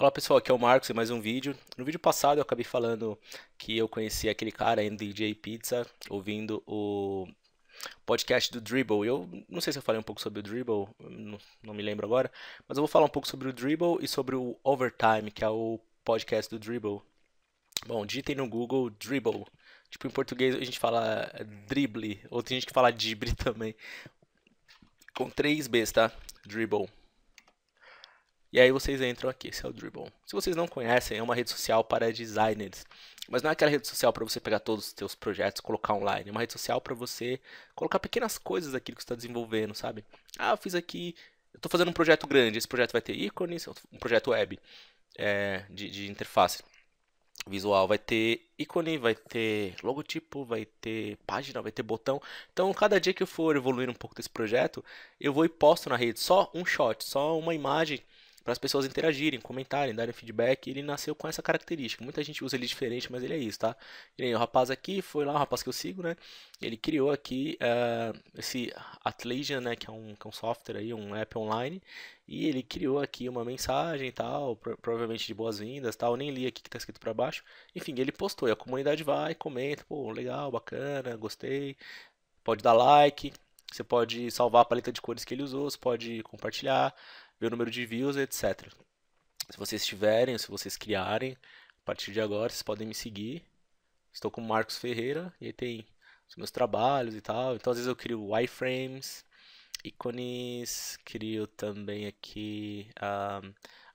Olá pessoal, aqui é o Marcos e mais um vídeo. No vídeo passado eu acabei falando que eu conheci aquele cara, DJ Pizza, ouvindo o podcast do Dribble. Eu não sei se eu falei um pouco sobre o Dribble, não, não me lembro agora, mas eu vou falar um pouco sobre o Dribble e sobre o Overtime, que é o podcast do Dribble. Bom, digitem no Google Dribble. Tipo, em português a gente fala drible, ou tem gente que fala dibre também. Com três Bs, tá? Dribble. E aí vocês entram aqui, esse é o Dribbble. Se vocês não conhecem, é uma rede social para designers. Mas não é aquela rede social para você pegar todos os seus projetos e colocar online. É uma rede social para você colocar pequenas coisas daquilo que você está desenvolvendo, sabe? Ah, eu fiz aqui... Eu estou fazendo um projeto grande. Esse projeto vai ter ícones, é um projeto web é, de, de interface visual. Vai ter ícone, vai ter logotipo, vai ter página, vai ter botão. Então, cada dia que eu for evoluir um pouco desse projeto, eu vou e posto na rede só um shot, só uma imagem para as pessoas interagirem, comentarem, darem feedback. Ele nasceu com essa característica. Muita gente usa ele diferente, mas ele é isso, tá? É o rapaz aqui foi lá, o rapaz que eu sigo, né? Ele criou aqui uh, esse Atlassian, né? Que é, um, que é um software aí, um app online. E ele criou aqui uma mensagem tal, pro, provavelmente de boas-vindas tal. Eu nem li aqui que tá escrito para baixo. Enfim, ele postou e a comunidade vai, comenta, pô, legal, bacana, gostei. Pode dar like, você pode salvar a paleta de cores que ele usou, você pode compartilhar, ver o número de views, etc. Se vocês tiverem, se vocês criarem, a partir de agora vocês podem me seguir. Estou com o Marcos Ferreira e aí tem os meus trabalhos e tal. Então às vezes eu crio wireframes, ícones, crio também aqui um, ah,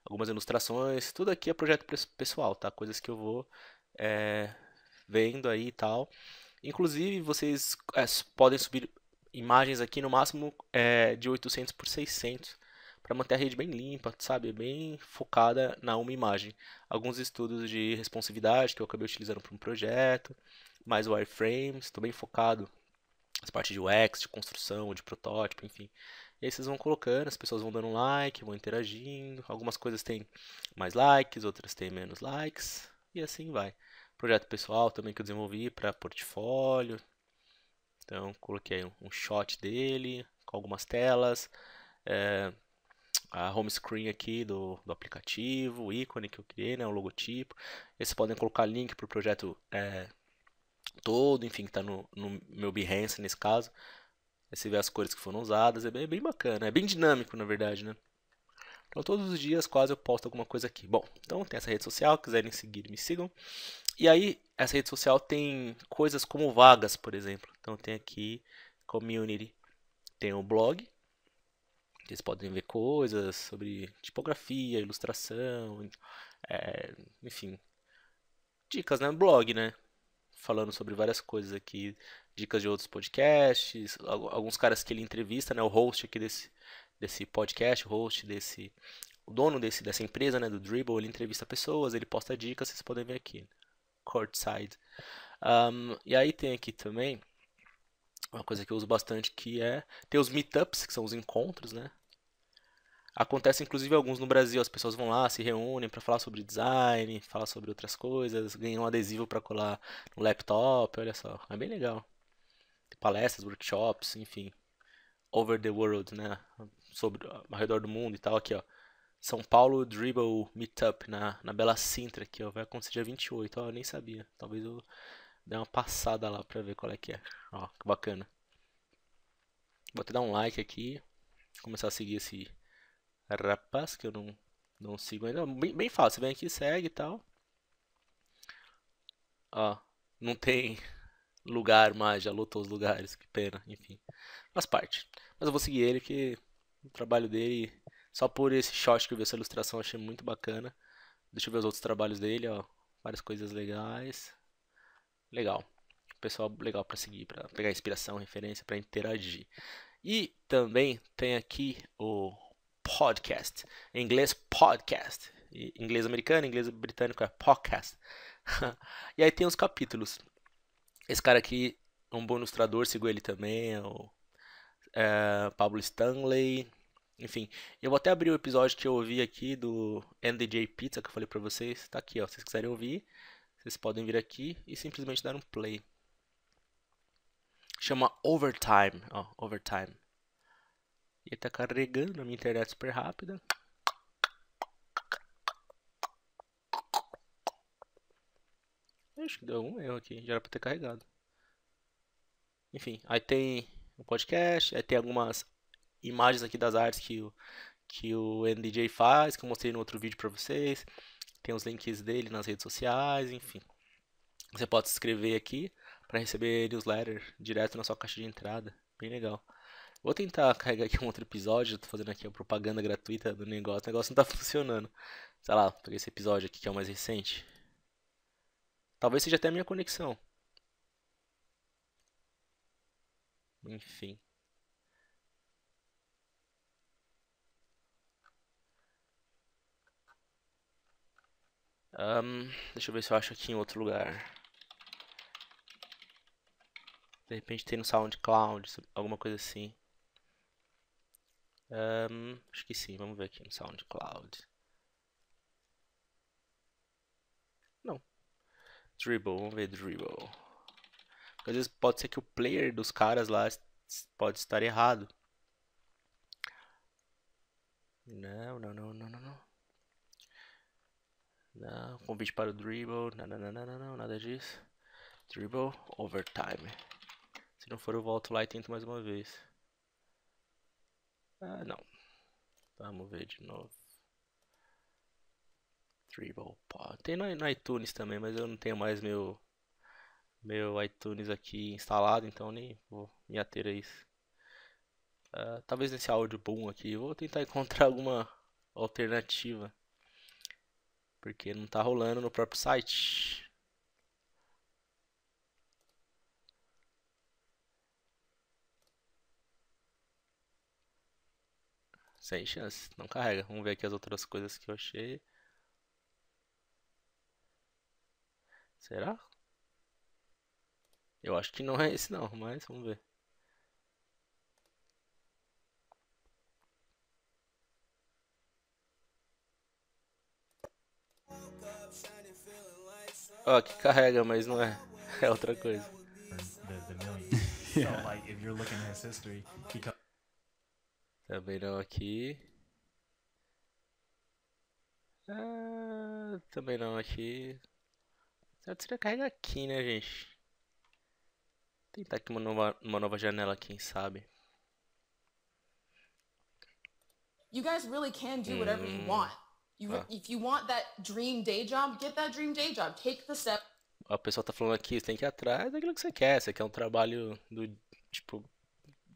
algumas ilustrações. Tudo aqui é projeto pessoal, tá? Coisas que eu vou é, vendo aí e tal. Inclusive, vocês é, podem subir imagens aqui no máximo é, de 800 por 600 para manter a rede bem limpa, sabe? Bem focada na uma imagem. Alguns estudos de responsividade que eu acabei utilizando para um projeto, mais wireframes, estou bem focado as partes de UX, de construção, de protótipo, enfim. E aí vocês vão colocando, as pessoas vão dando um like, vão interagindo. Algumas coisas têm mais likes, outras têm menos likes, e assim vai. Projeto pessoal também que eu desenvolvi para portfólio. Então, coloquei um, um shot dele, com algumas telas. É, a home screen aqui do, do aplicativo, o ícone que eu criei, né, o logotipo. E vocês podem colocar link para o projeto é, todo, enfim, que está no, no meu Behance nesse caso. Aí você vê as cores que foram usadas, é bem, bem bacana, é bem dinâmico na verdade, né? Então todos os dias quase eu posto alguma coisa aqui. Bom, então tem essa rede social, quiserem seguir, me sigam. E aí, essa rede social tem coisas como vagas, por exemplo. Então tem aqui community, tem o blog, vocês podem ver coisas sobre tipografia, ilustração, é, enfim. Dicas, né? Blog, né? Falando sobre várias coisas aqui, dicas de outros podcasts, alguns caras que ele entrevista, né? O host aqui desse, desse podcast, o host desse. O dono desse, dessa empresa, né? Do Dribble, ele entrevista pessoas, ele posta dicas, vocês podem ver aqui. Courtside. Um, e aí tem aqui também uma coisa que eu uso bastante que é ter os meetups, que são os encontros, né? Acontece inclusive alguns no Brasil, as pessoas vão lá, se reúnem para falar sobre design, falar sobre outras coisas, ganham um adesivo para colar no laptop, olha só, é bem legal. Tem palestras, workshops, enfim, over the world, né? Sobre ao redor do mundo e tal aqui, ó. São Paulo Dribble Meetup na, na Bela Sintra aqui, ó, vai acontecer dia 28, ó, eu nem sabia. Talvez eu Dá uma passada lá pra ver qual é que é. Ó, que bacana. Vou até dar um like aqui. Começar a seguir esse rapaz que eu não, não sigo ainda. Bem, bem fácil, vem aqui, segue e tal. Ó, não tem lugar mais, já lotou os lugares, que pena, enfim. Faz parte. Mas eu vou seguir ele que o trabalho dele, só por esse shot que eu vi essa ilustração, achei muito bacana. Deixa eu ver os outros trabalhos dele, ó. Várias coisas legais legal. Pessoal legal para seguir, para pegar inspiração, referência, para interagir. E também tem aqui o podcast, em inglês podcast, em inglês americano, em inglês britânico é podcast. e aí tem os capítulos. Esse cara aqui é um bom ilustrador, sigo ele também, é o é, Pablo Stanley. Enfim, eu vou até abrir o episódio que eu ouvi aqui do NDJ Pizza que eu falei pra vocês. Tá aqui, ó. Se vocês quiserem ouvir, vocês podem vir aqui e simplesmente dar um play. Chama Overtime, ó, Overtime. E está carregando a minha internet super rápida. Acho que deu algum erro aqui, já era para ter carregado. Enfim, aí tem o podcast, aí tem algumas imagens aqui das artes que o, que o NDJ faz, que eu mostrei no outro vídeo para vocês tem os links dele nas redes sociais, enfim. Você pode se inscrever aqui para receber newsletter direto na sua caixa de entrada. Bem legal. Vou tentar carregar aqui um outro episódio, tô fazendo aqui a propaganda gratuita do negócio, o negócio não tá funcionando. Sei lá, peguei esse episódio aqui que é o mais recente. Talvez seja até a minha conexão. Enfim. Um, deixa eu ver se eu acho aqui em outro lugar. De repente tem no SoundCloud, alguma coisa assim. Um, acho que sim, vamos ver aqui no SoundCloud. Não. Dribble, vamos ver Dribble. Porque às vezes pode ser que o player dos caras lá pode estar errado. Não, não, não, não, não. não. Não, convite para o dribble. Não, não, não, não, não, nada disso. Dribble, overtime. Se não for, eu volto lá e tento mais uma vez. Ah, não. Vamos ver de novo. Dribble pô. Tem no, no iTunes também, mas eu não tenho mais meu meu iTunes aqui instalado, então nem vou me ater a isso. Uh, talvez nesse áudio boom aqui, vou tentar encontrar alguma alternativa. Porque não está rolando no próprio site. Sem chance, não carrega. Vamos ver aqui as outras coisas que eu achei. Será? Eu acho que não é esse não, mas vamos ver. Ó, que carrega, mas não é. É outra coisa. Também não aqui. Ah, também não aqui. Eu seria carregar aqui, né, gente? Vou tentar aqui uma nova, uma nova janela, quem sabe. You guys really can do whatever you hum. want. You, ah. If you want that dream day job, get that dream day job. Take the step. A pessoa tá falando aqui, você tem que ir atrás daquilo que você quer. Você quer um trabalho do tipo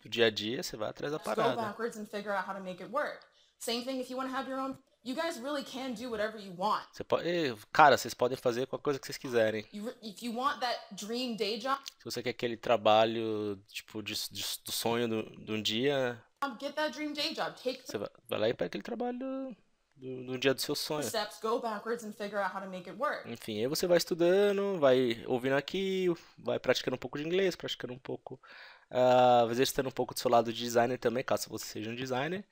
do dia a dia, você vai atrás da parada. Go backwards and figure out how to make it work. Same thing if you want to have your own You guys really can do whatever you want. Você pode, cara, vocês podem fazer qualquer coisa que vocês quiserem. You, if you want that dream day job, se você quer aquele trabalho tipo de, de, do sonho de um dia, get that dream day job. Take... Você vai, vai lá e pega aquele trabalho do, no dia do seu sonho. Enfim, aí você vai estudando, vai ouvindo aqui, vai praticando um pouco de inglês, praticando um pouco, uh, exercitando um pouco do seu lado de designer também, caso você seja um designer.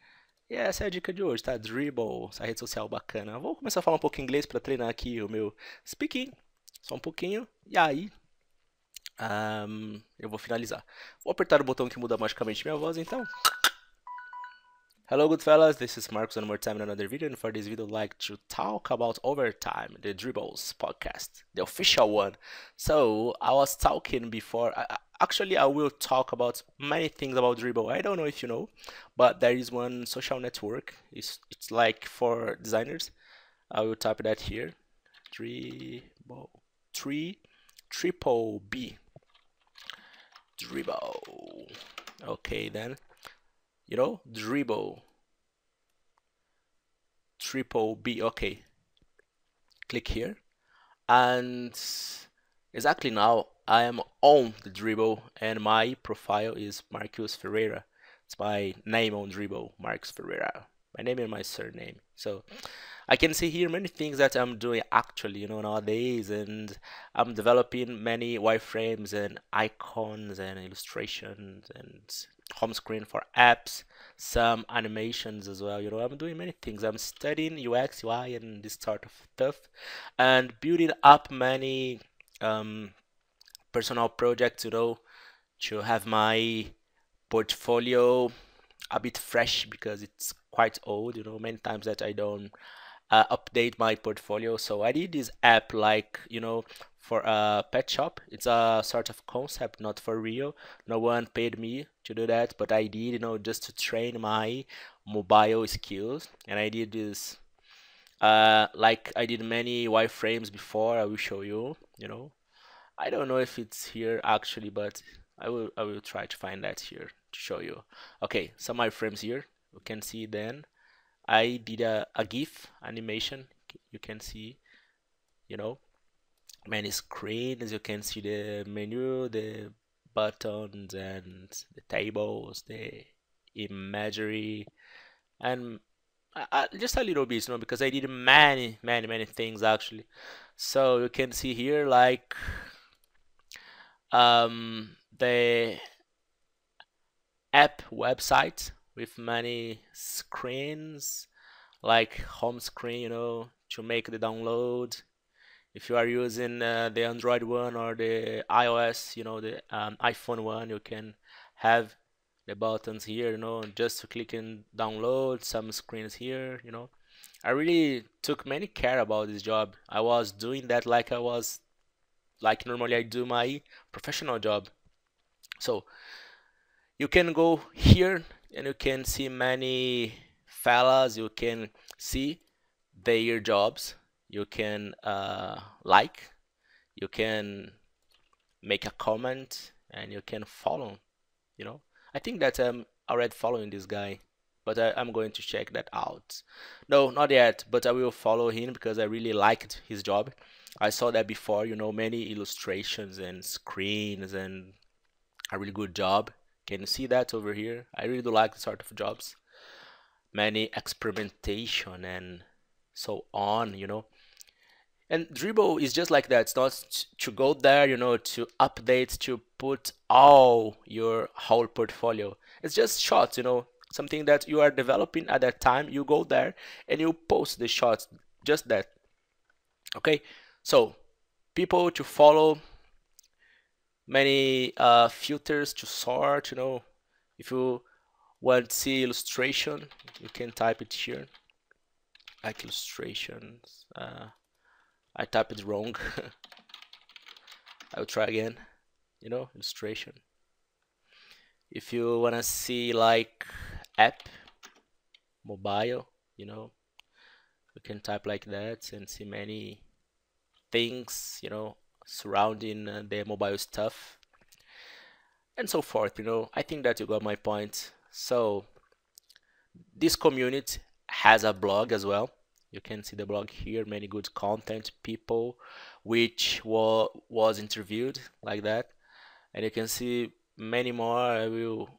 E essa é a dica de hoje, tá? Dribble, essa rede social bacana. vou começar a falar um pouco inglês para treinar aqui o meu speaking, só um pouquinho. E aí, um, ah, eu vou finalizar. Vou apertar o botão que muda magicamente minha voz, então. Hello good fellas, this is Marcus one more time in another video and for this video I'd like to talk about Overtime, the Dribbles podcast, the official one. So I was talking before, I, actually I will talk about many things about Dribble, I don't know if you know, but there is one social network, it's, it's like for designers. I will type that here, Dribble, three, triple B, Dribble, okay then you know, dribble, triple B, okay. Click here and exactly now I am on the dribble and my profile is Marcus Ferreira. It's my name on dribble, Marcus Ferreira my name and my surname so i can see here many things that i'm doing actually you know nowadays and i'm developing many wireframes and icons and illustrations and home screen for apps some animations as well you know i'm doing many things i'm studying ux ui and this sort of stuff and building up many um, personal projects you know to have my portfolio a bit fresh because it's quite old you know many times that i don't uh, update my portfolio so i did this app like you know for a pet shop it's a sort of concept not for real no one paid me to do that but i did you know just to train my mobile skills and i did this uh, like i did many wireframes before i will show you you know i don't know if it's here actually but i will i will try to find that here show you okay some iframes here you can see then I did a, a GIF animation you can see you know many screens you can see the menu the buttons and the tables the imagery and uh, uh, just a little bit you know because I did many many many things actually so you can see here like um the app website with many screens like home screen you know to make the download if you are using uh, the android one or the ios you know the um, iphone one you can have the buttons here you know just to click and download some screens here you know i really took many care about this job i was doing that like i was like normally i do my professional job so you can go here and you can see many fellas you can see their jobs you can uh, like you can make a comment and you can follow you know i think that i'm um, already following this guy but I, am going to check that out no not yet but i will follow him because i really liked his job i saw that before you know many illustrations and screens and a really good job can you see that over here? I really do like this sort of jobs. Many experimentation and so on, you know. And Dribble is just like that. It's not to go there, you know, to update, to put all your whole portfolio. It's just shots, you know, something that you are developing at that time. You go there and you post the shots, just that. Okay, so people to follow many uh, filters to sort, you know. If you want to see illustration, you can type it here. Like illustrations. Uh, I typed it wrong. I'll try again. You know, illustration. If you wanna see like app, mobile, you know, you can type like that and see many things, you know, surrounding uh, the mobile stuff and so forth you know i think that you got my point so this community has a blog as well you can see the blog here many good content people which wa was interviewed like that and you can see many more i will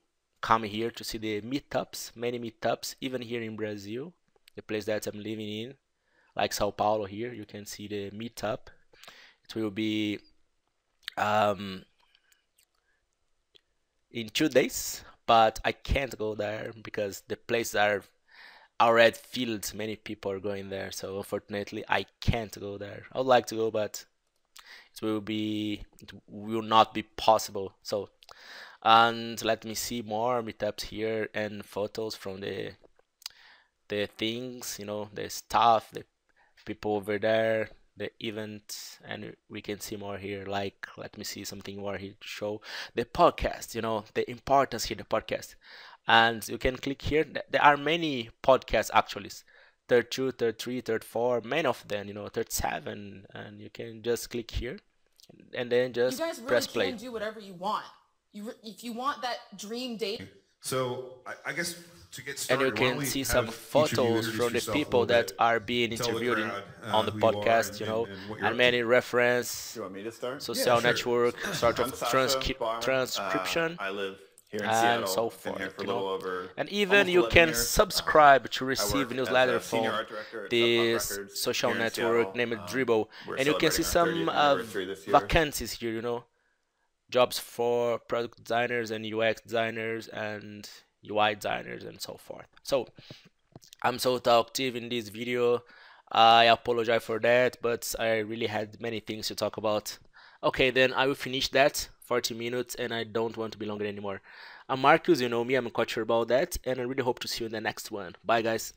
come here to see the meetups many meetups even here in brazil the place that i'm living in like sao paulo here you can see the meetup it will be um, in two days but I can't go there because the places are already filled. Many people are going there, so unfortunately, I can't go there. I would like to go, but it will be it will not be possible. So, and let me see more meetups here and photos from the the things, you know, the stuff, the people over there, the event and we can see more here like let me see something more here to show the podcast you know the importance here the podcast and you can click here there are many podcasts actually 32 33 34 many of them you know 37 and you can just click here and then just you guys really press play can do whatever you want you if you want that dream date so I, I guess and you can see some photos from the people that are being interviewed uh, on the podcast, you know, and, and many reference, social yeah, network, sort of transcri transcription. Uh, and so forth. You know? and even you can years. subscribe to receive newsletter from this social network named um, Dribble, and you can see some vacancies here. You know, jobs for product designers and UX designers and UI designers and so forth. So I'm so talkative in this video. I apologize for that, but I really had many things to talk about. Okay, then I will finish that 40 minutes and I don't want to be longer anymore. I'm Marcus, you know me, I'm quite sure about that, and I really hope to see you in the next one. Bye guys.